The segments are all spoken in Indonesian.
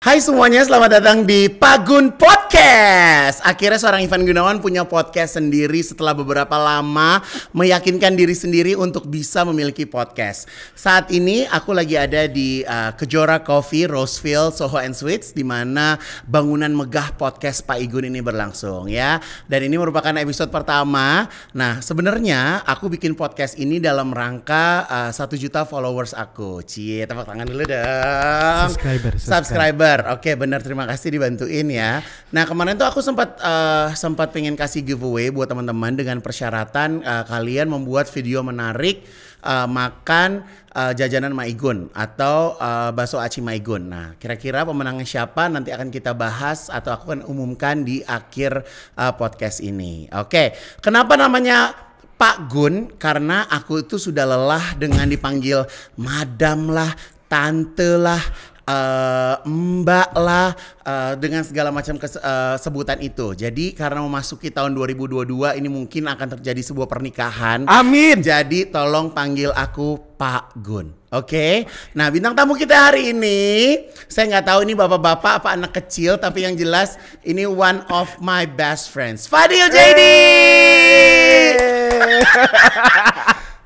Hai semuanya, selamat datang di Pagun Podcast. Akhirnya seorang Ivan Gunawan punya podcast sendiri setelah beberapa lama meyakinkan diri sendiri untuk bisa memiliki podcast. Saat ini aku lagi ada di uh, Kejora Coffee, Roseville, Soho and Suites di mana bangunan megah podcast Pak Igun ini berlangsung ya. Dan ini merupakan episode pertama. Nah, sebenarnya aku bikin podcast ini dalam rangka uh, juta followers aku. Cie, tepuk tangan dulu dong. Subscriber. subscriber. subscriber Bener, Oke, okay, benar terima kasih dibantuin ya. Nah, kemarin tuh aku sempat uh, sempat pengen kasih giveaway buat teman-teman dengan persyaratan uh, kalian membuat video menarik uh, makan uh, jajanan Maigun atau uh, bakso aci Maigun. Nah, kira-kira pemenangnya siapa nanti akan kita bahas atau aku akan umumkan di akhir uh, podcast ini. Oke, okay. kenapa namanya Pak Gun karena aku itu sudah lelah dengan dipanggil madam lah, tante lah, uh, mbak lah uh, dengan segala macam kes, uh, sebutan itu. Jadi karena memasuki tahun 2022 ini mungkin akan terjadi sebuah pernikahan. Amin. Jadi tolong panggil aku Pak Gun. Oke, okay? nah bintang tamu kita hari ini, saya nggak tahu ini bapak-bapak apa anak kecil, tapi yang jelas ini one of my best friends, Fadil JD.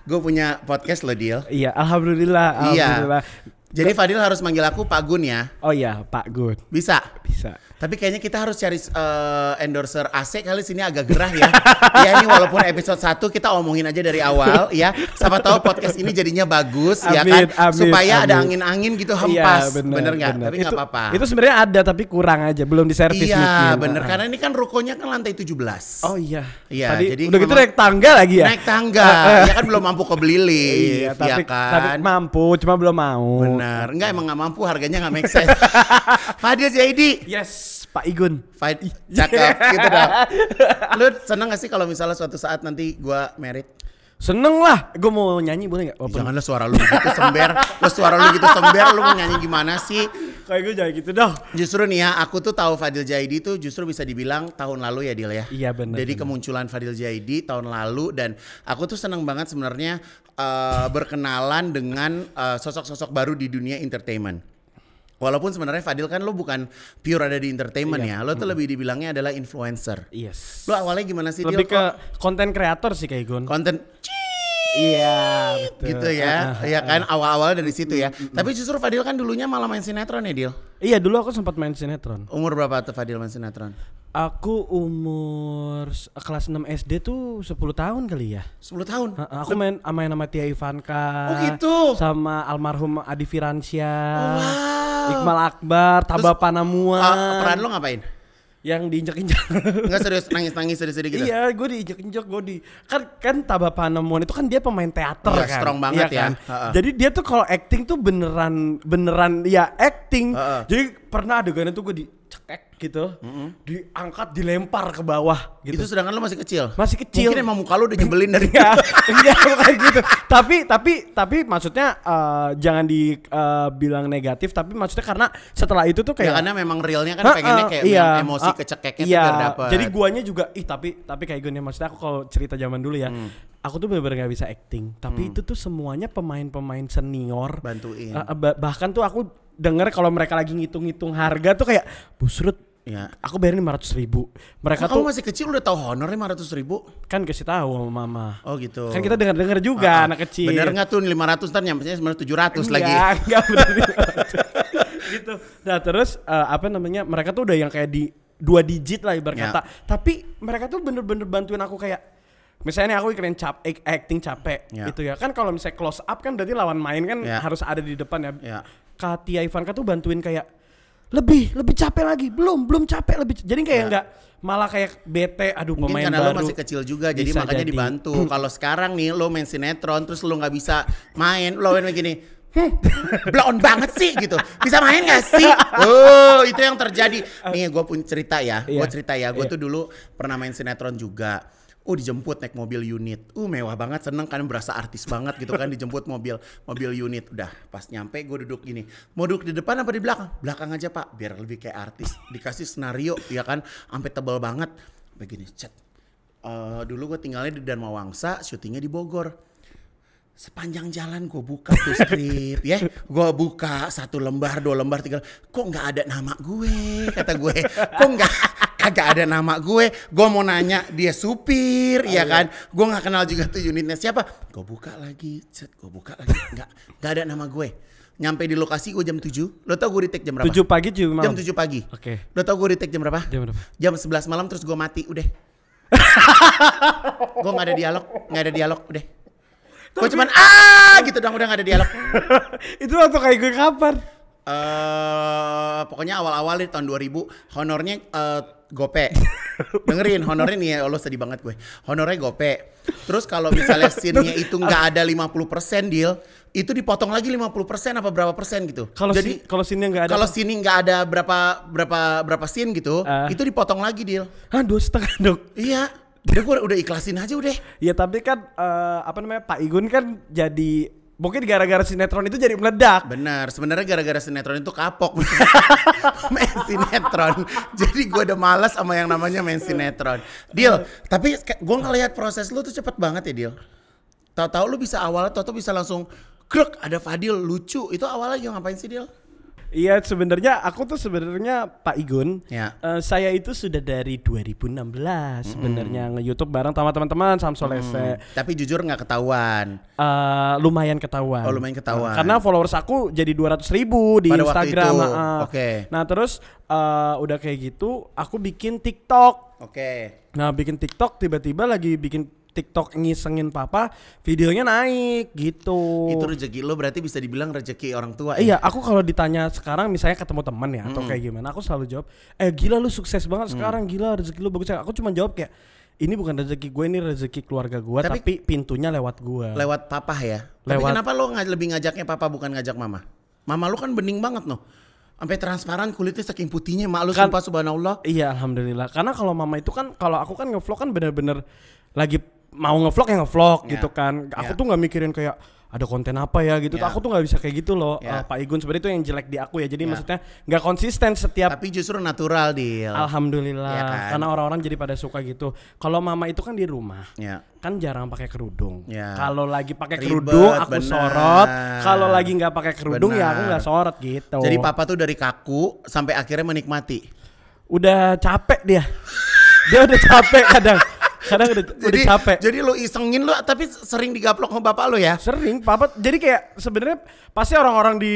Gue punya podcast loh, Dil. Iya, alhamdulillah. Iya. Alhamdulillah. Iya jadi Fadil harus manggil aku Pak Gun ya. Oh iya, Pak Gun. Bisa. Bisa. Tapi kayaknya kita harus cari uh, endorser AC kali sini agak gerah ya. ya ini walaupun episode 1 kita omongin aja dari awal ya. Siapa tahu podcast ini jadinya bagus ya amin, ya kan amin, supaya amin. ada angin-angin gitu iya, hempas. Ya, bener, bener gak? Bener. Tapi nggak apa-apa. Itu sebenarnya ada tapi kurang aja, belum diservis Iya, mungkin. bener nah. karena ini kan rukonya kan lantai 17. Oh iya. Iya, jadi udah gitu naik tangga lagi ya. Naik tangga. Uh, uh. Ya kan belum mampu ke beli lift iya, iya, tapi, ya kan. Tapi mampu, cuma belum mau. bener Enggak emang nggak mampu harganya nggak make sense. Fadil Jaidi. Yes. Pak Igun. fight cakep gitu dah. Iya. Lu seneng gak sih kalau misalnya suatu saat nanti gue merit? Seneng lah, gue mau nyanyi boleh gak? Walaupun... Janganlah suara lu gitu sember, lu suara lu gitu sember, lu mau nyanyi gimana sih? Kayak gue jadi gitu dong. Justru nih ya, aku tuh tahu Fadil Jaidi tuh justru bisa dibilang tahun lalu ya Dil ya. Iya benar. Jadi bener. kemunculan Fadil Jaidi tahun lalu dan aku tuh seneng banget sebenarnya uh, berkenalan dengan eh, sosok-sosok uh, sosok -sosok baru di dunia entertainment. Walaupun sebenarnya Fadil kan lo bukan pure ada di entertainment iya. ya, lo tuh hmm. lebih dibilangnya adalah influencer. Yes. Lo awalnya gimana sih? Lebih Dil, ke konten kreator sih kayak Gun. Konten. Iya, gitu ya. Uh, kan awal-awal dari situ ya. Tapi justru Fadil kan dulunya malah main sinetron ya, Dil. Iya, dulu aku sempat main sinetron. Umur berapa tuh Fadil main sinetron? Aku umur kelas 6 SD tuh 10 tahun kali ya. 10 tahun. Ha, aku main sama sama Tia Ivanka. Oh gitu. Sama almarhum Adi Firansyah. Oh, wow. Iqbal Akbar, Taba Terus, Panamuan. Uh, peran lo ngapain? yang diinjak-injak. Enggak serius, nangis-nangis serius serius. gitu. Iya, gue diinjak-injak, gue di kan kan Taba Panamuan itu kan dia pemain teater ya, kan. strong banget iya, ya. Uh -uh. Jadi dia tuh kalau acting tuh beneran beneran ya acting. Uh -uh. Jadi pernah adegan itu gue di gitu, mm-hmm. diangkat dilempar ke bawah gitu. Itu sedangkan lo masih kecil. Masih kecil. Mungkin emang muka lu udah jebelin dari ya bukan iya, gitu. Tapi tapi tapi maksudnya uh, jangan dibilang eh, uh, negatif tapi maksudnya karena setelah itu tuh ya, kayak ya, karena memang realnya kan pengennya kayak iya, emosi uh, kecekeknya iya, tuh Jadi guanya juga ih tapi tapi kayak gini maksudnya aku kalau cerita zaman dulu ya. Hmm. Aku tuh benar-benar gak bisa acting, tapi hmm. itu tuh semuanya pemain-pemain senior bantuin. Uh, bahkan tuh aku dengar kalau mereka lagi ngitung-ngitung harga tuh kayak busrut Ya. Aku bayarin lima ratus ribu. Mereka Kok tuh. Kamu masih kecil udah tahu honor lima ratus ribu? Kan kasih tahu sama mama. Oh gitu. Kan kita dengar dengar juga ah, ah, anak kecil. Bener nggak tuh lima ratus ntar nyampe sebenarnya tujuh ratus lagi. Enggak bener. gitu. Nah terus uh, apa namanya? Mereka tuh udah yang kayak di dua digit lah ibarat ya. Tapi mereka tuh bener-bener bantuin aku kayak misalnya nih aku keren cap acting capek yeah. gitu ya kan kalau misalnya close up kan berarti lawan main kan yeah. harus ada di depan ya yeah. Katia Ivanka tuh bantuin kayak lebih lebih capek lagi belum belum capek lebih jadi kayak ya. Nah. enggak malah kayak bete aduh Mungkin pemain karena baru lo masih kecil juga jadi makanya jadi. dibantu kalau sekarang nih lo main sinetron terus lo nggak bisa main lo main begini hmm, blon banget sih gitu. Bisa main gak sih? Oh, itu yang terjadi. Nih, gue pun cerita ya. Gue iya. cerita ya. Gue iya. tuh dulu pernah main sinetron juga oh dijemput naik mobil unit. Uh mewah banget, seneng kan berasa artis banget gitu kan dijemput mobil mobil unit. Udah pas nyampe gue duduk gini. Mau duduk di depan apa di belakang? Belakang aja pak, biar lebih kayak artis. Dikasih senario ya kan, sampai tebal banget. Begini, chat. Uh, eh, dulu gue tinggalnya di Darmawangsa, syutingnya di Bogor sepanjang jalan gue buka tuh strip ya gue buka satu lembar dua lembar tiga kok gak ada nama gue kata gue kok gak? agak ada nama gue gue mau nanya dia supir oh, ya iya. kan gue nggak kenal juga tuh unitnya siapa gue buka lagi chat. gue buka lagi nggak nggak ada nama gue nyampe di lokasi gue jam 7 lo tau gue retek jam berapa 7 pagi juga jam 7 pagi oke okay. lo tau gue retek jam berapa jam berapa jam 11 malam terus gue mati udah gue nggak ada dialog nggak ada dialog udah gue cuman ah gitu dong udah nggak ada dialog itu waktu kayak gue kapan uh, pokoknya awal-awal di tahun 2000 honornya uh, gope. Dengerin honornya nih ya, Allah sedih banget gue. Honornya gope. Terus kalau misalnya scene-nya itu nggak ada 50% deal, itu dipotong lagi 50% apa berapa persen gitu. Kalau Jadi si, kalau scene-nya nggak ada Kalau scene nggak ada berapa berapa berapa sin gitu, uh, itu dipotong lagi deal. Hah dua setengah dok. Iya. Udah gue udah ikhlasin aja udah. Ya tapi kan uh, apa namanya Pak Igun kan jadi mungkin gara-gara sinetron itu jadi meledak. Benar, sebenarnya gara-gara sinetron itu kapok main sinetron. Jadi gue udah malas sama yang namanya main sinetron. Deal, tapi gue ngelihat proses lu tuh cepet banget ya Deal. Tahu-tahu lu bisa awalnya, tahu-tahu bisa langsung krek ada Fadil lucu. Itu awalnya yang ngapain sih Deal? Iya sebenarnya aku tuh sebenarnya Pak Igun, ya. uh, saya itu sudah dari 2016 mm -hmm. sebenarnya nge-YouTube bareng sama teman-teman Samsung mm. Tapi jujur nggak ketahuan. Uh, lumayan ketahuan. Oh, lumayan ketahuan. Uh, karena followers aku jadi 200 ribu di Pada Instagram. Uh, Oke. Okay. Nah, terus uh, udah kayak gitu aku bikin TikTok. Oke. Okay. Nah, bikin TikTok tiba-tiba lagi bikin TikTok ngisengin papa, videonya naik gitu. Itu rezeki lo berarti bisa dibilang rezeki orang tua. Ya? Iya, aku kalau ditanya sekarang misalnya ketemu temen ya hmm. atau kayak gimana, aku selalu jawab, "Eh gila lu sukses banget sekarang, mm. sekarang, gila rezeki lu bagus." Aku cuma jawab kayak ini bukan rezeki gue ini rezeki keluarga gue tapi, tapi pintunya lewat gue lewat papa ya lewat, tapi kenapa lo ngaj lebih ngajaknya papa bukan ngajak mama mama lo kan bening banget noh sampai transparan kulitnya saking putihnya malu kan, sumpah subhanallah iya alhamdulillah karena kalau mama itu kan kalau aku kan ngevlog kan bener-bener lagi mau ngevlog ya ngevlog yeah. gitu kan. Aku yeah. tuh nggak mikirin kayak ada konten apa ya gitu. Yeah. Ya. Aku tuh nggak bisa kayak gitu loh. Yeah. Ya. Uh, Pak Igun sebenarnya itu yang jelek di aku ya. Jadi yeah. maksudnya nggak konsisten setiap. Tapi justru natural di. Alhamdulillah. Yeah, kan? Karena orang-orang jadi pada suka gitu. Kalau mama itu kan di rumah. Yeah. Kan jarang pakai kerudung. Yeah. Kalau lagi pakai kerudung aku bener. sorot. Kalau lagi nggak pakai kerudung bener. ya aku nggak sorot gitu. Jadi papa tuh dari kaku sampai akhirnya menikmati. Udah capek dia. dia udah capek kadang kadang udah, jadi, capek jadi lu isengin lu tapi sering digaplok sama bapak lu ya sering papa jadi kayak sebenarnya pasti orang-orang di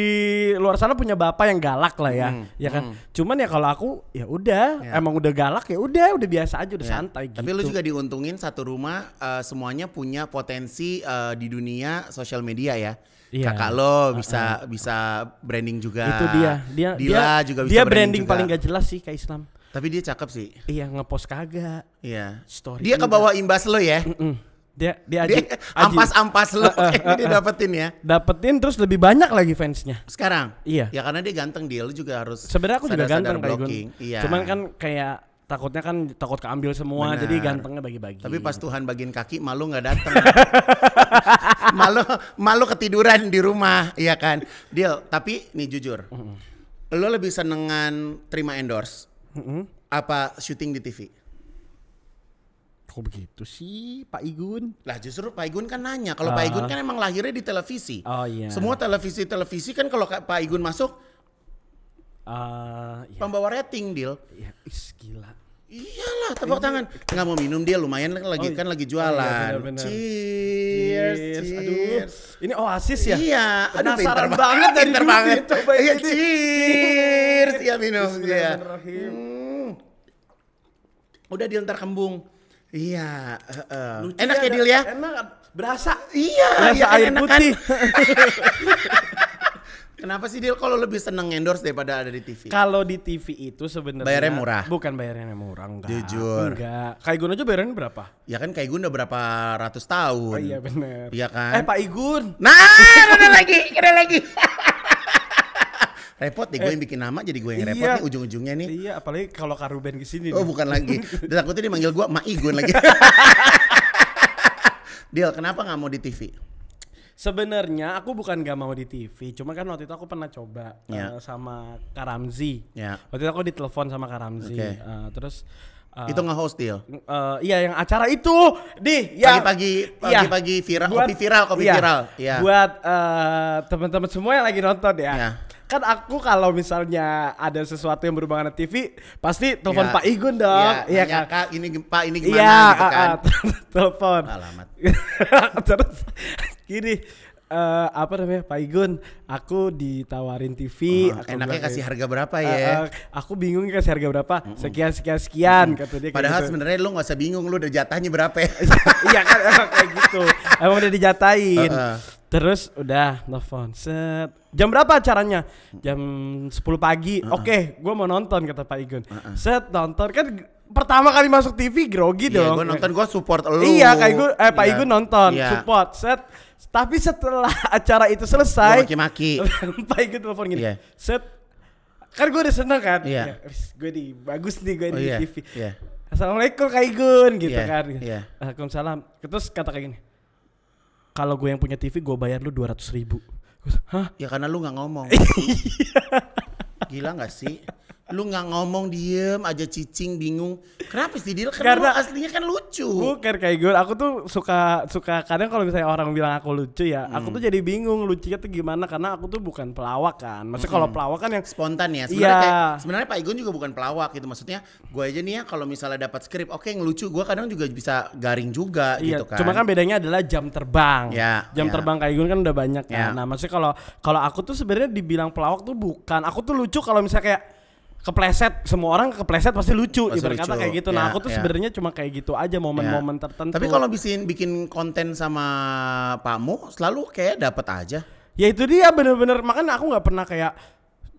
luar sana punya bapak yang galak lah ya hmm, ya kan hmm. cuman ya kalau aku ya udah ya. emang udah galak ya udah udah biasa aja udah ya. santai tapi lo gitu. lu juga diuntungin satu rumah uh, semuanya punya potensi uh, di dunia sosial media ya Iya. Kakak lo bisa uh, uh. bisa branding juga. Itu dia. Dia dia, juga bisa dia branding, branding juga. paling gak jelas sih kayak Islam. Tapi dia cakep sih. Iya ngepost kagak. Iya. Story. Dia kebawa imbas lo ya. Mm -mm. Dia dia, aji, dia ampas ampas lo. Uh, uh, uh, uh, dia dapetin ya. Dapetin terus lebih banyak lagi fansnya. Sekarang. Iya. Ya karena dia ganteng dia lo juga harus. Sebenarnya aku juga ganteng kayak gue. Iya. Cuman kan kayak takutnya kan takut keambil semua Bener. jadi gantengnya bagi-bagi tapi pas Tuhan bagiin kaki malu nggak datang malu malu ketiduran di rumah ya kan deal tapi nih jujur mm -hmm. lo lebih senengan terima endorse mm-hmm. apa syuting di TV? Kok begitu sih Pak Igun? Lah justru Pak Igun kan nanya. Kalau uh. Pak ah. Igun kan emang lahirnya di televisi. Oh iya. Semua televisi-televisi kan kalau Pak Igun masuk Uh, yeah. Iya. Pembawa rating deal. Yeah. Is, gila. Iyalah tepuk tangan. Nggak mau minum dia lumayan kan lagi oh, kan lagi iya, jualan. Oh, iya, bener, bener. Cheers, cheers. cheers. Aduh. Ini oasis ya? Iya. Aduh sarar banget dari pinter banget. Coba ya, ini. Iya, cheers. Iya minum dia. Hmm. Udah diantar kembung. Iya, uh, uh. enak ya, ya Dil ya? Enak, berasa. Iya, berasa iya, kan air enak, kan? putih. Kan? Kenapa sih Dil kalau lebih seneng endorse daripada ada di TV? Kalau di TV itu sebenarnya bayarnya murah. Bukan bayarnya murah enggak. Jujur. Enggak. Kai Gun aja bayarnya berapa? Ya kan Kai Gun udah berapa ratus tahun. Oh iya benar. Iya kan? Eh Pak Igun. Nah, ada lagi, ada lagi. repot nih gue yang eh. bikin nama jadi gue yang iya. repot nih ujung-ujungnya nih. Iya, apalagi kalau Karuben ke sini. Oh, bukan lagi. Dan takutnya dia manggil gue Ma Igun lagi. Dil, kenapa nggak mau di TV? Sebenarnya aku bukan gak mau di TV, cuma kan waktu itu aku pernah coba yeah. Ya. uh, sama Karamzi. Yeah. Waktu itu aku ditelepon sama Karamzi. Okay. Uh, eh, terus Uh, itu nge-host dia. Uh, iya yang acara itu di ya pagi-pagi iya. pagi-pagi iya, viral kopi viral kopi iya, viral. Iya. Buat uh, teman-teman semua yang lagi nonton ya. Iya. Kan aku kalau misalnya ada sesuatu yang berhubungan dengan TV pasti telepon iya. Pak Igun dong. Ya, iya, iya kan. Kak, ini Pak ini iya, gimana iya, gitu ah, ah, kan. Uh, telepon. Alamat. Terus gini uh, apa namanya Pak Igun aku ditawarin TV oh, aku enaknya bilang, kasih harga berapa ya uh, uh, aku bingung kasih harga berapa sekian sekian sekian mm kata dia padahal gitu. sebenarnya lu nggak usah bingung lu udah jatahnya berapa ya iya kan kayak gitu emang udah dijatahin uh -uh. Terus udah nelfon set. Jam berapa caranya? Jam 10 pagi. Uh -uh. Oke, okay, gue mau nonton kata Pak Igun. Uh -uh. Set nonton kan pertama kali masuk TV grogi yeah, dong. Gue nonton gue support lu. Iya kayak gue eh Pak yeah. Igun nonton yeah. support set tapi setelah acara itu selesai, maki-maki. sampai gue telepon gini. Yeah. Set kan gue udah seneng kan. Yeah. Ya, gue di bagus nih gue oh, iya. di yeah. TV. Yeah. Assalamualaikum Kak Igun gitu yeah. kan. Yeah. assalamualaikum Terus kata kayak gini. Kalau gue yang punya TV gue bayar lu 200 ribu. Hah? Ya karena lu nggak ngomong. Iya. Gila nggak sih? lu nggak ngomong diem aja cicing bingung kenapa sih dia kan karena, aslinya kan lucu bukan kayak gue aku tuh suka suka kadang kalau misalnya orang bilang aku lucu ya hmm. aku tuh jadi bingung lucunya tuh gimana karena aku tuh bukan pelawak kan maksudnya hmm. kalau pelawak kan yang spontan ya sebenarnya ya. sebenarnya Pak Igun juga bukan pelawak gitu maksudnya gue aja nih ya kalau misalnya dapat skrip oke okay, yang lucu gue kadang juga bisa garing juga ya, gitu kan cuma kan bedanya adalah jam terbang ya jam ya. terbang kayak Igun kan udah banyak kan ya. nah maksudnya kalau kalau aku tuh sebenarnya dibilang pelawak tuh bukan aku tuh lucu kalau misalnya kayak kepleset semua orang kepleset pasti lucu pasti ibarat kata kayak gitu. Nah, ya, aku tuh ya. sebenarnya cuma kayak gitu aja ya. momen-momen ya. tertentu. Tapi kalau bikin bikin konten sama Pak Mu selalu kayak dapat aja. Ya itu dia bener-bener makanya aku nggak pernah kayak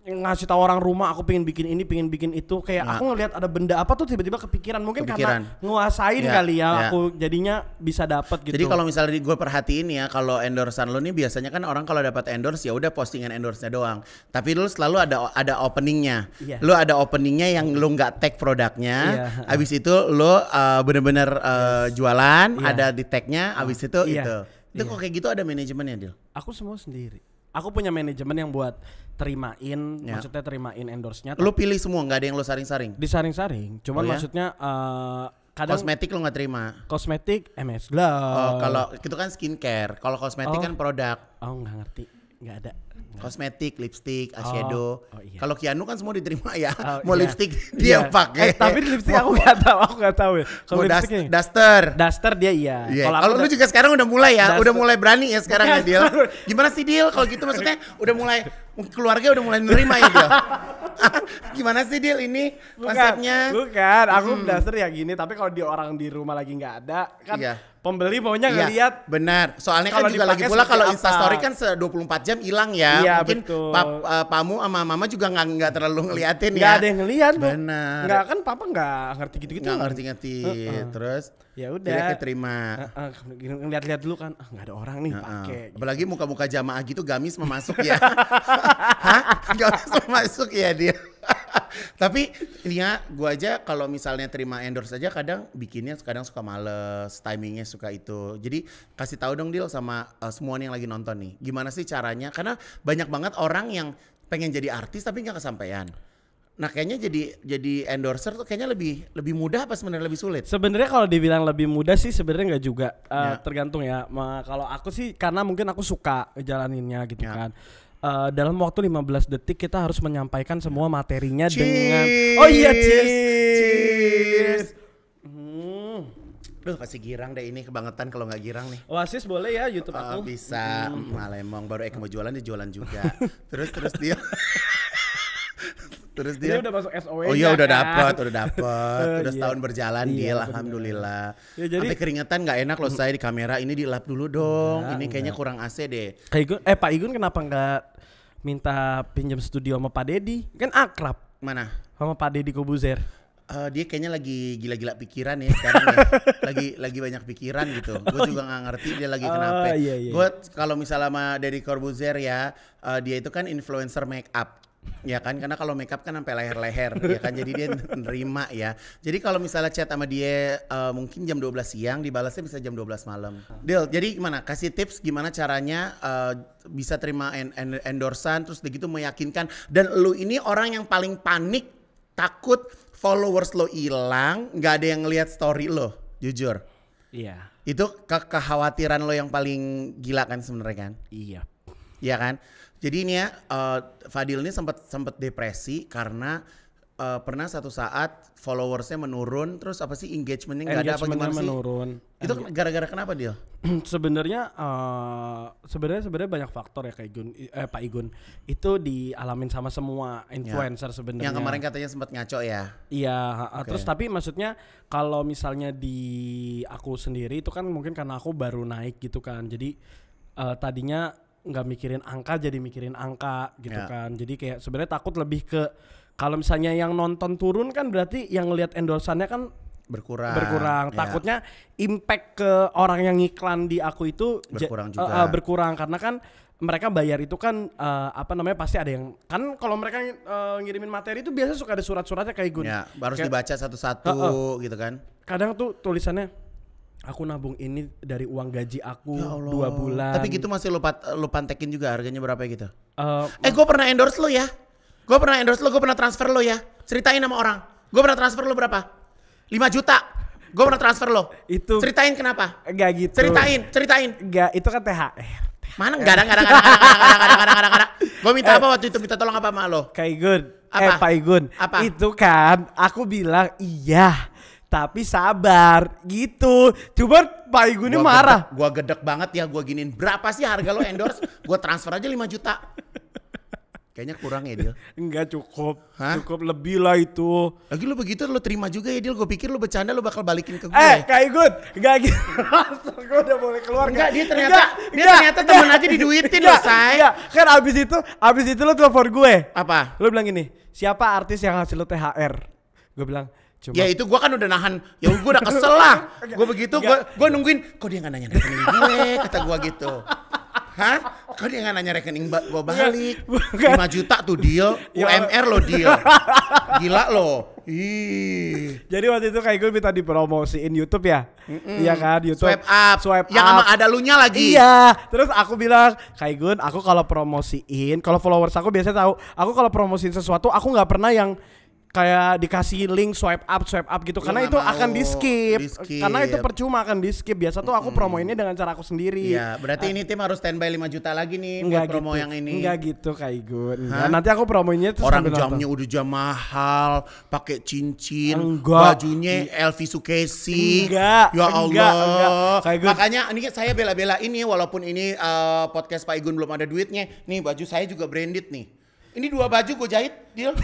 ngasih tahu orang rumah aku pengen bikin ini pengen bikin itu kayak nah. aku ngelihat ada benda apa tuh tiba-tiba kepikiran mungkin kepikiran. karena nguasain ya, kali ya, ya aku jadinya bisa dapat gitu jadi kalau misalnya gue perhatiin ya kalau endorsean lo nih biasanya kan orang kalau dapat endorse ya udah postingan endorse doang tapi lo selalu ada ada openingnya ya. lo ada openingnya yang lo nggak tag produknya ya. abis itu lo uh, bener-bener uh, yes. jualan ya. ada di tagnya abis itu ya. itu itu kok iya. kayak gitu ada manajemennya Dil? aku semua sendiri aku punya manajemen yang buat terimain, ya. maksudnya terimain endorse-nya. Lu pilih semua, nggak ada yang lu saring-saring? Disaring-saring, cuman oh, ya? maksudnya uh, kadang kosmetik lu nggak terima. Kosmetik MS Glow. Oh, kalau itu kan skincare. Kalau kosmetik oh. kan produk. Oh, nggak ngerti nggak ada kosmetik lipstick oh. eyeshadow oh, oh iya. kalau Kianu kan semua diterima ya oh, mau iya. lipstick dia iya. pakai eh, tapi lipstick aku nggak tahu aku nggak tahu ya kalau dust, daster. Daster dia iya yeah. kalau lu juga sekarang udah mulai ya daster. udah mulai berani ya sekarang ya gimana sih deal? kalau gitu maksudnya udah mulai keluarga udah mulai nerima ya gimana sih deal ini konsepnya bukan aku hmm. duster ya gini tapi kalau di orang di rumah lagi nggak ada kan iya Pembeli maunya iya, ngeliat. Benar. Soalnya kan juga lagi pula kalau instastory kan 24 jam hilang ya. Iya, Mungkin betul. Pap, uh, pamu sama mama juga nggak gak terlalu ngeliatin gak ya. Gak ada yang ngeliat. Benar. Gak kan papa nggak ngerti gitu-gitu. Gak ngerti-ngerti. Uh -uh. Terus ya udah tidak keterima uh, uh, ngeliat-liat dulu kan ah, nggak ada orang nih uh, uh. pakai gitu. apalagi muka-muka jamaah gitu gamis memasuk ya hah gamis memasuk ya dia tapi ya gue aja kalau misalnya terima endorse aja kadang bikinnya kadang suka males timingnya suka itu jadi kasih tahu dong deal sama uh, semua yang lagi nonton nih gimana sih caranya karena banyak banget orang yang pengen jadi artis tapi nggak kesampaian Nah kayaknya jadi jadi endorser tuh kayaknya lebih lebih mudah apa sebenarnya lebih sulit? Sebenarnya kalau dibilang lebih mudah sih sebenarnya nggak juga uh, ya. tergantung ya. Kalau aku sih karena mungkin aku suka jalaninnya gitu ya. kan uh, dalam waktu 15 detik kita harus menyampaikan semua materinya cheers. dengan Oh iya cheers. Cheers. Hmm. Duh girang deh ini kebangetan kalau nggak girang nih. Oasis boleh ya YouTube oh, aku. bisa, hmm. malemong baru ek mau jualan dia jualan juga. terus terus dia terus dia, dia udah masuk SOE oh iya ya udah kan? dapat udah dapat uh, udah iya. berjalan iya, dia alhamdulillah ya, jadi, sampai keringetan nggak enak loh saya di kamera ini dilap dulu dong enggak, ini kayaknya enggak. kurang AC deh Kayak Igun, eh Pak Igun kenapa nggak minta pinjam studio sama Pak Dedi kan akrab mana sama Pak Dedi Kobuzer uh, dia kayaknya lagi gila-gila pikiran ya sekarang ya. lagi lagi banyak pikiran gitu. Gue oh, juga nggak ngerti dia lagi kenapa. Oh, kenapa. Iya, iya. Gue kalau misalnya sama Dedi Corbuzier ya, uh, dia itu kan influencer make up. Ya kan karena kalau makeup kan sampai leher-leher ya kan jadi dia nerima ya. Jadi kalau misalnya chat sama dia uh, mungkin jam 12 siang dibalasnya bisa jam 12 malam. Deal. Jadi gimana? Kasih tips gimana caranya uh, bisa terima en en endorsan terus begitu meyakinkan dan lu ini orang yang paling panik takut followers lo hilang, nggak ada yang ngelihat story lo, jujur. Iya. Itu ke kekhawatiran lo yang paling gila kan sebenarnya kan? Iya. Iya kan? Jadi ini ya uh, Fadil ini sempat sempat depresi karena uh, pernah satu saat followersnya menurun terus apa sih engagementnya nggak ada apa gimana sih? menurun. Itu gara-gara kenapa dia? sebenarnya uh, sebenarnya sebenarnya banyak faktor ya kayak Igun, eh, Pak Igun itu dialamin sama semua influencer ya. sebenarnya. Yang kemarin katanya sempat ngaco ya? Iya. Okay. Terus tapi maksudnya kalau misalnya di aku sendiri itu kan mungkin karena aku baru naik gitu kan jadi uh, tadinya nggak mikirin angka jadi mikirin angka gitu yeah. kan jadi kayak sebenarnya takut lebih ke kalau misalnya yang nonton turun kan berarti yang ngelihat endorsannya kan berkurang berkurang yeah. takutnya impact ke orang yang iklan di aku itu berkurang eh, juga uh, berkurang karena kan mereka bayar itu kan uh, apa namanya pasti ada yang kan kalau mereka uh, ngirimin materi itu biasa suka ada surat-suratnya kayak gue ya, harus kayak, dibaca satu-satu uh, uh, gitu kan kadang tuh tulisannya aku nabung ini dari uang gaji aku ya dua bulan. Tapi gitu masih lupa lu pantekin juga harganya berapa gitu? Uh, eh, eh gue pernah endorse lo ya, gue pernah endorse lo, gue pernah transfer lo ya. Ceritain sama orang, gue pernah transfer lo berapa? 5 juta. Gue pernah transfer lo. Itu. Ceritain kenapa? Gak gitu. Ceritain, ceritain. Gak, itu kan THR. Mana enggak ada, enggak ada, enggak ada, enggak ada, gak ada, Gue minta eh, apa waktu itu? Minta tolong apa sama lo? Kayak Apa? Eh, Pak Igun. Apa? Itu kan aku bilang iya tapi sabar gitu. Coba Pak Igu ini marah. Gedek, gua gedek banget ya gua giniin. Berapa sih harga lo endorse? gua transfer aja 5 juta. Kayaknya kurang ya Dil Enggak cukup Hah? Cukup lebih lah itu Lagi lu begitu lu terima juga ya Dil Gue pikir lu bercanda lu bakal balikin ke gue Eh Kak Igun Enggak gitu Gue udah boleh keluar Enggak dia ternyata enggak, Dia enggak, ternyata enggak, temen aja diduitin enggak, loh say Kan abis itu Abis itu lu telepon gue Apa? Lu bilang gini Siapa artis yang hasil lo THR? Gue bilang Cuma... Ya itu gue kan udah nahan, ya gue udah kesel lah. gue begitu, gue nungguin, kok dia nggak nanya rekening gue, kata gue gitu. Hah? Kok dia nggak nanya rekening ba gue balik? Bukan. 5 juta tuh deal, UMR ya. loh deal. Gila loh. Ih. Jadi waktu itu kayak gue minta dipromosiin YouTube ya. Mm-mm. Iya kan, YouTube. Swipe up. Swipe Yang up. ada lunya lagi. Iya. Terus aku bilang, "Kayak gue, aku kalau promosiin, kalau followers aku biasanya tahu, aku kalau promosiin sesuatu aku nggak pernah yang kayak dikasih link swipe up swipe up gitu karena iya, itu akan di skip. karena itu percuma akan di skip biasa tuh aku promo ini dengan cara aku sendiri ya berarti ah. ini tim harus standby 5 juta lagi nih buat promo gitu. yang ini enggak gitu kayak Igun nanti aku promonya tuh orang jamnya udah jam mahal pakai cincin bajunya iya. Elvi Sukesi enggak ya Allah makanya ini saya bela-bela ini walaupun ini eh, podcast Pak Igun belum ada duitnya nih baju saya juga branded nih ini dua baju gue jahit, deal.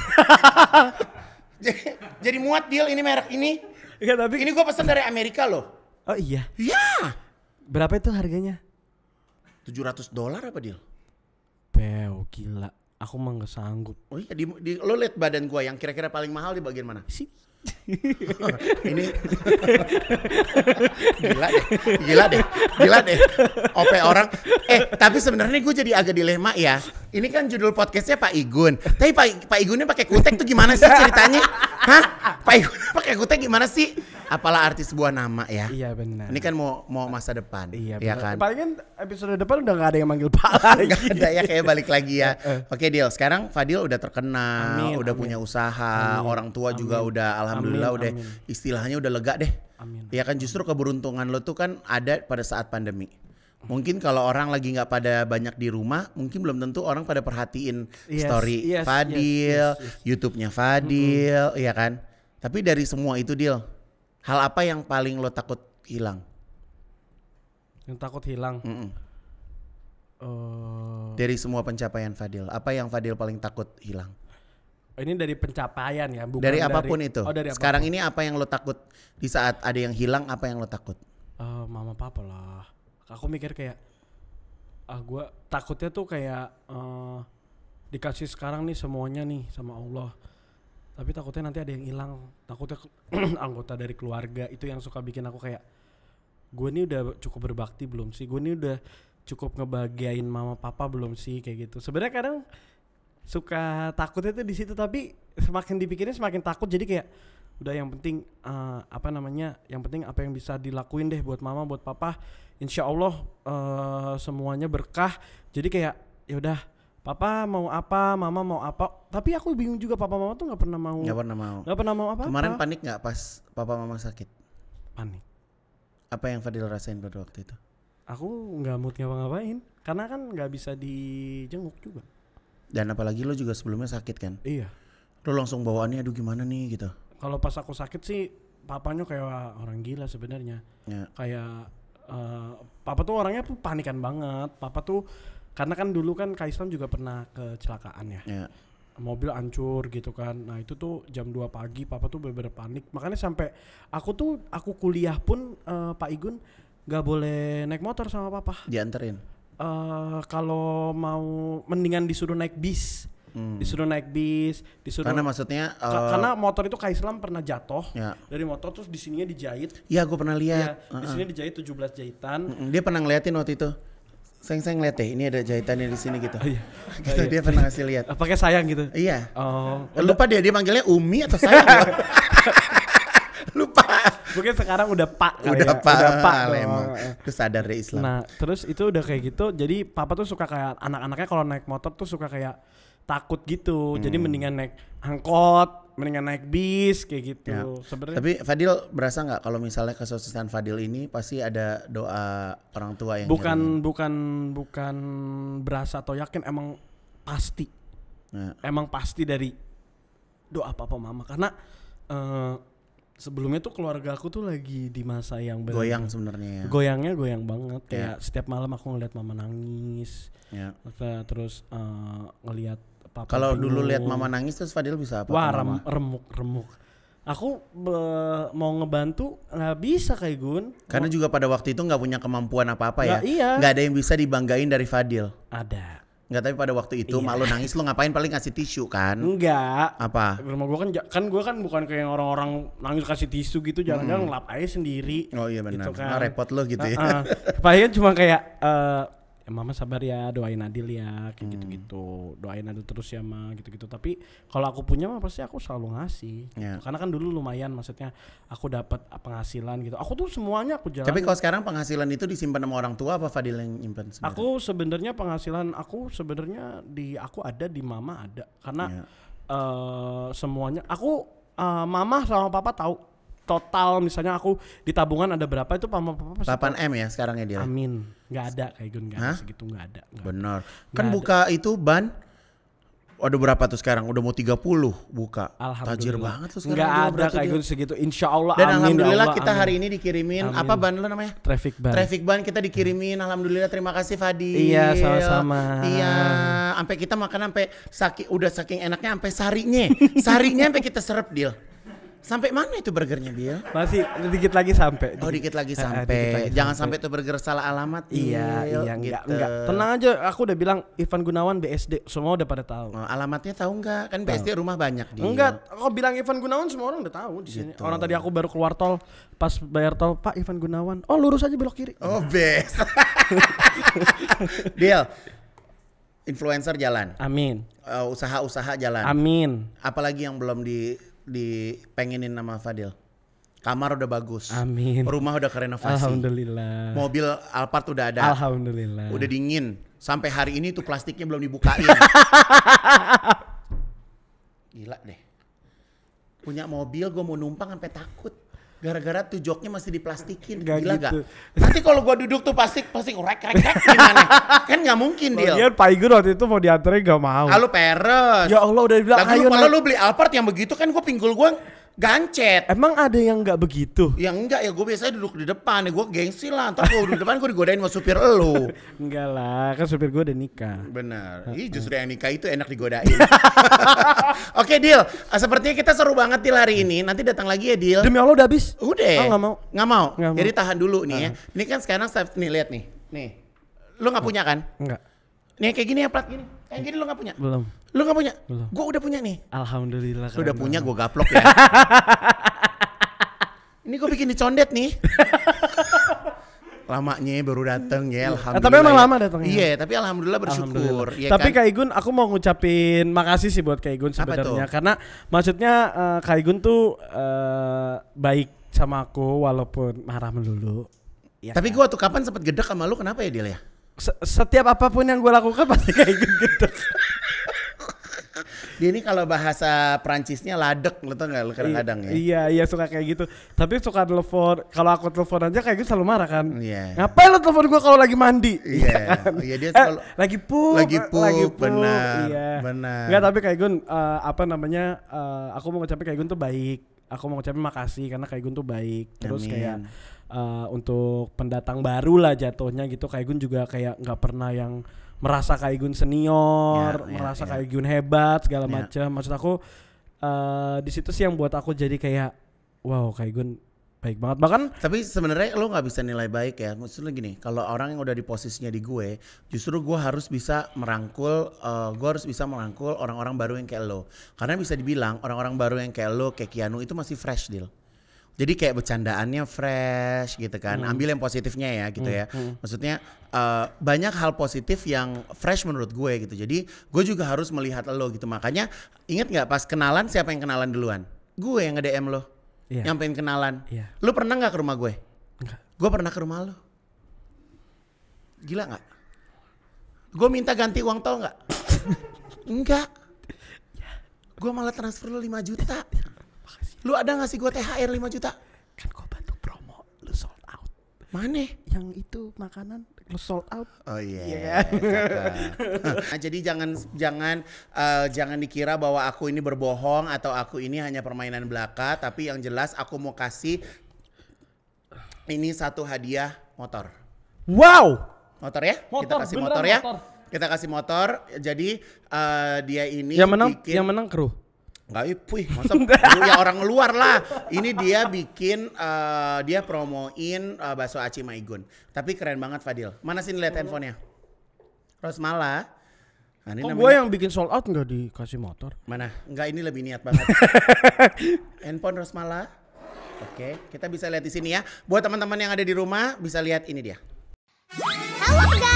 jadi, jadi muat deal ini merek ini. Ya, tapi ini gue pesan dari Amerika loh. Oh iya. Iya. Berapa itu harganya? 700 dolar apa deal? Beo gila. Aku mah gak sanggup. Oh iya, di, di, lo liat badan gue yang kira-kira paling mahal di bagian mana? Sih. ini gila deh, gila deh, gila deh. Ope orang. Eh tapi sebenarnya gue jadi agak dilema ya ini kan judul podcastnya Pak Igun. Tapi Pak Pak Igunnya pakai kutek tuh gimana sih ceritanya? Hah? Pak Igun pakai kutek gimana sih? Apalah arti sebuah nama ya. Iya benar. Ini kan mau mau masa depan. Iya Ya kan? Paling kan episode depan udah gak ada yang manggil Pak lagi. gak ada ya kayak balik lagi ya. Oke deal. Sekarang Fadil udah terkenal, amin, udah amin. punya usaha, amin. orang tua amin. juga udah alhamdulillah amin, udah amin. istilahnya udah lega deh. Amin. Ya kan justru keberuntungan lo tuh kan ada pada saat pandemi. Mungkin kalau orang lagi nggak pada banyak di rumah, mungkin belum tentu orang pada perhatiin yes, story yes, Fadil, yes, yes, yes. YouTube-nya Fadil, mm-hmm. ya kan? Tapi dari semua itu deal, hal apa yang paling lo takut hilang? Yang takut hilang. Mm -mm. Uh... Dari semua pencapaian Fadil, apa yang Fadil paling takut hilang? Ini dari pencapaian ya, bukan dari apapun dari, itu. Oh, dari Sekarang apapun. ini apa yang lo takut di saat ada yang hilang? Apa yang lo takut? Uh, mama papa lah aku mikir kayak ah gue takutnya tuh kayak uh, dikasih sekarang nih semuanya nih sama Allah tapi takutnya nanti ada yang hilang takutnya anggota dari keluarga itu yang suka bikin aku kayak gue ini udah cukup berbakti belum sih gue ini udah cukup ngebahagiain mama papa belum sih kayak gitu sebenarnya kadang suka takutnya tuh di situ tapi semakin dipikirin semakin takut jadi kayak udah yang penting uh, apa namanya yang penting apa yang bisa dilakuin deh buat mama buat papa insya Allah uh, semuanya berkah jadi kayak ya udah papa mau apa mama mau apa tapi aku bingung juga papa mama tuh nggak pernah mau nggak pernah mau nggak pernah mau apa, apa kemarin panik nggak pas papa mama sakit panik apa yang Fadil rasain pada waktu itu aku nggak mood ngapa-ngapain karena kan nggak bisa dijenguk juga dan apalagi lo juga sebelumnya sakit kan iya lo langsung bawaannya aduh gimana nih gitu kalau pas aku sakit sih papanya kayak orang gila sebenarnya. Yeah. Kayak uh, papa tuh orangnya tuh panikan banget. Papa tuh karena kan dulu kan Kaisan juga pernah kecelakaan ya. Yeah. Mobil hancur gitu kan. Nah, itu tuh jam 2 pagi papa tuh bener-bener panik. Makanya sampai aku tuh aku kuliah pun uh, Pak Igun gak boleh naik motor sama papa. Dianterin. Uh, kalau mau mendingan disuruh naik bis hmm. disuruh naik bis, disuruh karena maksudnya uh, karena motor itu Islam pernah jatuh ya. dari motor terus di sininya dijahit. Iya, gue pernah lihat. Ya, uh -uh. Di sini dijahit 17 jahitan. Dia pernah ngeliatin waktu itu. seng saya lihat deh, ini ada jahitannya di sini gitu. Oh, iya. gitu oh, iya. dia pernah ngasih lihat. Pakai sayang gitu. Iya. Oh. Lupa dia dia manggilnya Umi atau sayang. Lupa. Mungkin sekarang udah Pak udah ya. Pak, udah Pak oh. emang. Terus sadar deh Islam. Nah, terus itu udah kayak gitu. Jadi papa tuh suka kayak anak-anaknya kalau naik motor tuh suka kayak takut gitu. Hmm. Jadi mendingan naik angkot, mendingan naik bis kayak gitu. Ya. Sebenarnya. Tapi Fadil berasa nggak kalau misalnya kesuksesan Fadil ini pasti ada doa orang tua yang bukan nyaringin. bukan bukan berasa atau yakin emang pasti. Ya. Emang pasti dari doa papa mama karena uh, sebelumnya tuh keluarga aku tuh lagi di masa yang bener, goyang sebenarnya ya. goyangnya goyang banget yeah. kayak setiap malam aku ngeliat mama nangis yeah. terus uh, ngeliat apa Kalau dulu lihat mama nangis terus Fadil bisa apa? Wah, rem, remuk remuk. Aku be, mau ngebantu nggak bisa kayak Gun. Karena juga pada waktu itu nggak punya kemampuan apa-apa ya. Iya. Nggak ada yang bisa dibanggain dari Fadil. Ada. Enggak tapi pada waktu itu iya. malu nangis lo ngapain paling ngasih tisu kan? Enggak. Apa? Rumah gua kan kan gua kan bukan kayak orang-orang nangis kasih tisu gitu jalan-jalan hmm. ngelap aja sendiri. Oh iya benar. Gitu kan. Nah, repot lo gitu nah, ya. Uh, cuma kayak uh, ya mama sabar ya doain Adil ya kayak hmm. gitu-gitu doain Adil terus ya ma gitu-gitu tapi kalau aku punya mah pasti aku selalu ngasih gitu. yeah. karena kan dulu lumayan maksudnya aku dapat penghasilan gitu aku tuh semuanya aku jalan tapi kalau sekarang penghasilan itu disimpan sama orang tua apa Fadil yang nyimpan aku sebenarnya penghasilan aku sebenarnya di aku ada di mama ada karena yeah. Ya. uh, semuanya aku uh, mama sama papa tahu total misalnya aku di tabungan ada berapa itu papa papa 8 m ya sekarang ya dia amin nggak ada kayak gitu nggak ada segitu nggak ada gak bener ada. kan gak buka ada. itu ban Udah berapa tuh sekarang? Udah mau 30 buka. Tajir banget tuh sekarang. Enggak ada kayak gitu segitu. Insya Allah Dan amin, ya Alhamdulillah Allah, kita amin. hari ini dikirimin. Amin. Apa ban lu namanya? Traffic ban. Traffic ban kita dikirimin. Alhamdulillah terima kasih Fadi. Iya sama-sama. Iya. Sampai kita makan sampai saki, udah saking enaknya sampai sarinya. sarinya sampai kita serap deal. Sampai mana itu burgernya, dia Masih dikit lagi sampai. Oh, dikit lagi sampai. Jangan sampai itu burger salah alamat. Iya, Bill. iya, enggak, gitu. enggak. Tenang aja, aku udah bilang Ivan Gunawan BSD, semua udah pada tahu. Oh, alamatnya tahu enggak? Kan BSD rumah banyak dia. Enggak, aku bilang Ivan Gunawan semua orang udah tahu di sini. Gitu. Orang tadi aku baru keluar tol, pas bayar tol, Pak Ivan Gunawan. Oh, lurus aja belok kiri. Oh, best. Bill, influencer jalan. Amin. Eh, usaha-usaha jalan. Amin. Apalagi yang belum di dipengenin nama Fadil. Kamar udah bagus. Amin. Rumah udah kerenovasi. Alhamdulillah. Mobil Alphard udah ada. Alhamdulillah. Udah dingin. Sampai hari ini tuh plastiknya belum dibukain. Gila deh. Punya mobil gue mau numpang sampai takut gara-gara tuh joknya masih diplastikin gak gila gitu. gak? nanti kalau gua duduk tuh pasti pasti rek rek rek gimana kan nggak mungkin dia dia Pak Igor waktu itu mau diantarin gak mau halo peres ya Allah udah bilang ayo kalau lu beli Alphard yang begitu kan gua pinggul gua gancet. Emang ada yang nggak begitu? Yang enggak ya, gue biasanya duduk di depan ya, gue gengsi lah. Tapi gue duduk di depan gue digodain sama supir lo. enggak lah, kan supir gue udah nikah. Benar. ini justru yang nikah itu enak digodain. Oke okay, ah, sepertinya kita seru banget di hari ini. Nanti datang lagi ya Deal. Demi Allah udah habis? Udah. Oh, mau. Nggak mau? mau. Jadi tahan dulu nih uh. ya. Ini kan sekarang, nih lihat nih. Nih, lo nggak punya kan? Enggak. Nih kayak gini ya plat gini. Kayak gini lo nggak punya? Belum. Lu gak punya? Belum. Gua udah punya nih. Alhamdulillah. Lu udah punya, gua gaplok ya. Ini gue bikin dicondet nih. Lamanya baru dateng ya, iya. eh, alhamdulillah. Nah, tapi emang ya. lama datengnya. Iya, tapi alhamdulillah bersyukur. Alhamdulillah. Ya tapi kan? Kak Igun, aku mau ngucapin makasih sih buat Kak Igun sebenarnya, karena maksudnya uh, Kak Igun tuh uh, baik sama aku walaupun marah melulu. Ya tapi kan? gue tuh kapan sempet gedek sama lu, kenapa ya dia ya? Setiap apapun yang gue lakukan pasti Kak Igun gedek. Dia ini kalau bahasa Prancisnya ladek lo tau gak kadang-kadang ya. Iya, iya suka kayak gitu. Tapi suka telepon, kalau aku telepon aja kayak gitu selalu marah kan. Iya. Yeah. Ngapain lo telepon gue kalau lagi mandi? Iya. Yeah. Iya kan? yeah, oh, iya, dia kalau eh, lagi pup, lagi eh, pup, lagi pup benar. Iya. Benar. Enggak, tapi kayak gun uh, apa namanya? Uh, aku mau ngucapin kayak gun tuh baik. Aku mau ngucapin makasih karena kayak gun tuh baik. Terus Amin. kayak uh, untuk pendatang baru lah jatuhnya gitu kayak Gun juga kayak nggak pernah yang merasa kayak Gun senior, ya, ya merasa ya. kayak Gun hebat segala ya. macam. Maksud aku uh, di situ sih yang buat aku jadi kayak wow kayak Gun baik banget bahkan tapi sebenarnya lo nggak bisa nilai baik ya maksudnya gini kalau orang yang udah di posisinya di gue justru gue harus bisa merangkul uh, gue harus bisa merangkul orang-orang baru yang kayak lo karena bisa dibilang orang-orang baru yang kayak lo kayak Kianu itu masih fresh deal jadi kayak bercandaannya fresh gitu kan. Hmm. Ambil yang positifnya ya gitu hmm. ya. Hmm. Maksudnya uh, banyak hal positif yang fresh menurut gue gitu. Jadi gue juga harus melihat lo gitu. Makanya inget nggak pas kenalan siapa yang kenalan duluan? Gue yang nge-DM lo. Yeah. Yang pengen kenalan. Yeah. Lo pernah nggak ke rumah gue? Enggak. Gue pernah ke rumah lo. Gila nggak? Gue minta ganti uang tol nggak? Enggak. Ya. Gue malah transfer lo 5 juta. Lu ada gak sih gue THR 5 juta? Kan gue bantu promo, lu sold out. Mana? Yang itu makanan lu sold out. Oh iya. Yeah. Yeah. nah, jadi jangan jangan uh, jangan dikira bahwa aku ini berbohong atau aku ini hanya permainan belaka, tapi yang jelas aku mau kasih ini satu hadiah motor. Wow. Motor ya? Motor, Kita kasih motor ya. Motor. Kita kasih motor. Jadi uh, dia ini yang menang bikin... yang menang kru. Gak ipuh masa ya orang luar lah ini dia bikin uh, dia promoin uh, bakso aci maigun tapi keren banget Fadil mana sih lihat handphonenya Rosmala nah, ini oh, gue yang bikin sold out nggak dikasih motor mana nggak ini lebih niat banget handphone Rosmala oke okay, kita bisa lihat di sini ya buat teman-teman yang ada di rumah bisa lihat ini dia halo guys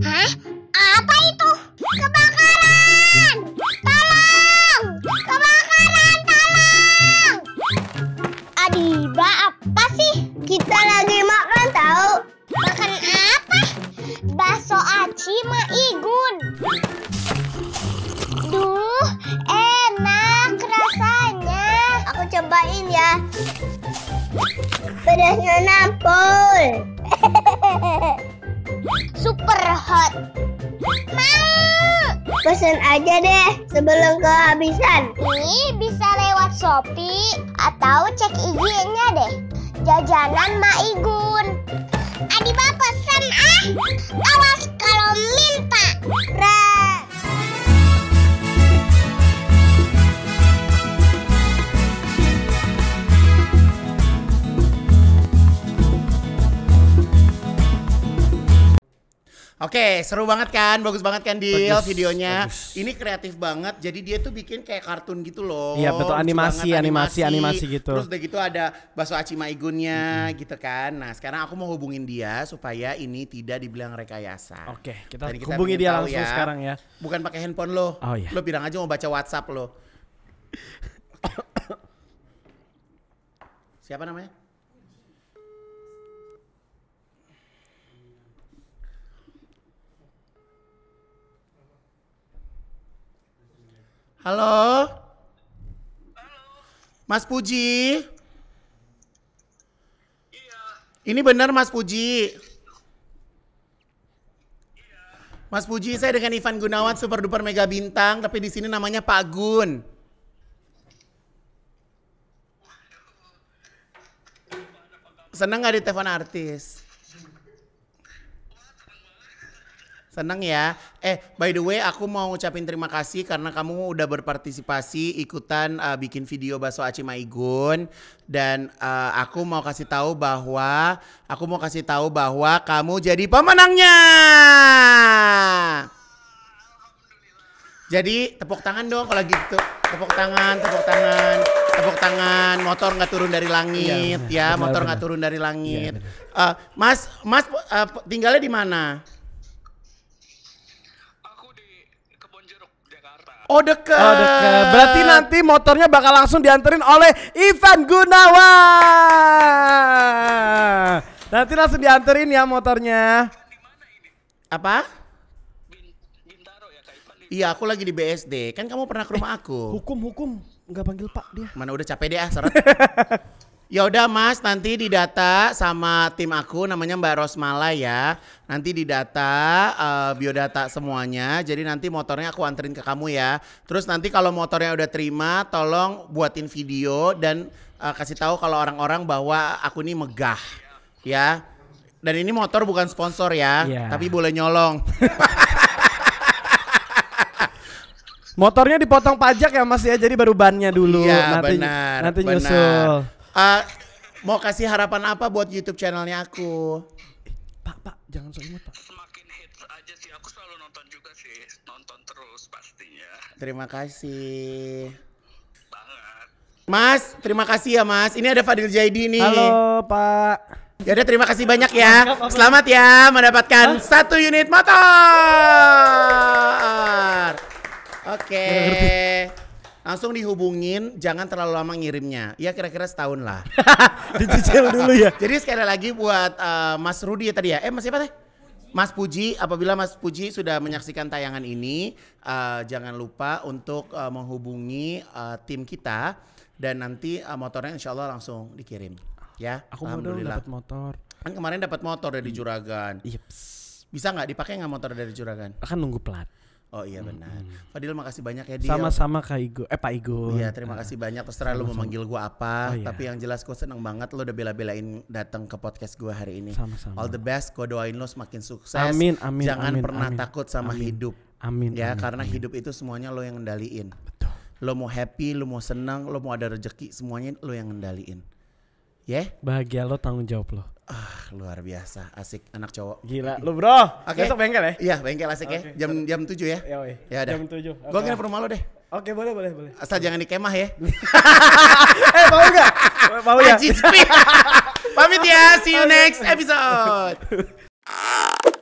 啊！Seru banget kan? Bagus banget kan deal bagus, videonya. Bagus. Ini kreatif banget. Jadi dia tuh bikin kayak kartun gitu loh. Iya, betul animasi, animasi, animasi, animasi gitu. Terus udah gitu ada bakso aci maigunnya hmm. gitu kan. Nah, sekarang aku mau hubungin dia supaya ini tidak dibilang rekayasa. Oke, okay, kita, kita hubungi dia langsung ya, sekarang ya. Bukan pakai handphone lo. Oh iya. Lo bilang aja mau baca WhatsApp lo. Siapa namanya? Halo? Halo. Mas Puji? Iya. Ini benar Mas Puji? Iya. Mas Puji, saya dengan Ivan Gunawan super duper mega bintang, tapi di sini namanya Pak Gun. Seneng nggak di telepon artis? Seneng ya. Eh, by the way, aku mau ngucapin terima kasih karena kamu udah berpartisipasi ikutan uh, bikin video bakso aci maigun dan uh, aku mau kasih tahu bahwa aku mau kasih tahu bahwa kamu jadi pemenangnya. Jadi tepuk tangan dong kalau gitu. Tepuk tangan, tepuk tangan, tepuk tangan. Motor nggak turun dari langit iya. ya, ya, motor nggak turun dari langit. Ya, uh, mas, Mas uh, tinggalnya di mana? Oh deket. Oh deket. Berarti nanti motornya bakal langsung dianterin oleh Ivan Gunawan. Nanti langsung dianterin ya motornya. Apa? Iya aku lagi di BSD. Kan kamu pernah ke rumah eh, aku. Hukum hukum nggak panggil Pak dia. Mana udah capek deh ah Ya udah Mas, nanti didata sama tim aku namanya Mbak Rosmala ya. Nanti didata uh, biodata semuanya. Jadi nanti motornya aku anterin ke kamu ya. Terus nanti kalau motornya udah terima, tolong buatin video dan uh, kasih tahu kalau orang-orang bahwa aku ini megah. Ya. Dan ini motor bukan sponsor ya, yeah. tapi boleh nyolong. Motornya dipotong pajak ya Mas ya, jadi baru bannya dulu. Iya, nanti, benar. Nanti benar. nyusul. Uh, mau kasih harapan apa buat YouTube channelnya aku? Eh, pak, Pak, jangan sok imut, Pak. Semakin hits aja sih, aku selalu nonton juga sih, nonton terus pastinya. Terima kasih. Banget. Mas, terima kasih ya Mas. Ini ada Fadil Jaidi nih. Halo Pak. Yaudah terima kasih banyak ya. Selamat ya mendapatkan Hah? satu unit motor. Oke. Okay langsung dihubungin jangan terlalu lama ngirimnya ya kira-kira setahun lah dicicil dulu ya jadi sekali lagi buat uh, Mas Rudi ya tadi ya eh Mas siapa teh Mas Puji, apabila Mas Puji sudah menyaksikan tayangan ini, uh, jangan lupa untuk uh, menghubungi uh, tim kita dan nanti uh, motornya insya Allah langsung dikirim. Ya, aku alhamdulillah. dapat motor. Kan kemarin dapat motor dari iya. juragan. Yips. Iya, Bisa nggak dipakai nggak motor dari juragan? Akan nunggu plat. Oh iya benar. Hmm. Fadil makasih banyak ya dia. Sama-sama Kak Igo. Eh Pak Igo. Iya, terima kasih banyak terserah lu memanggil gua apa, oh, iya. tapi yang jelas gua seneng banget lu udah bela-belain datang ke podcast gua hari ini. Sama-sama. All the best, gua doain lu semakin sukses. Amin, amin. Jangan amin, pernah amin. takut sama amin. hidup. Amin. Ya, amin, karena amin. hidup itu semuanya lo yang ngendaliin. Betul. Lo mau happy, lo mau senang, lo mau ada rezeki, semuanya lo yang ngendaliin. Ya? Yeah? Bahagia lo tanggung jawab lo. Ah, luar biasa, asik anak cowok. Gila, lu bro. Oke. Okay. Besok bengkel ya? Iya, bengkel asik okay. ya. Jam jam 7 ya. Ya, ya udah. Jam 7. Okay. Gua kira rumah lo deh. Oke, okay, boleh boleh boleh. Asal jangan di kemah ya. eh, mau enggak? Mau ya? Pamit ya, see you next episode.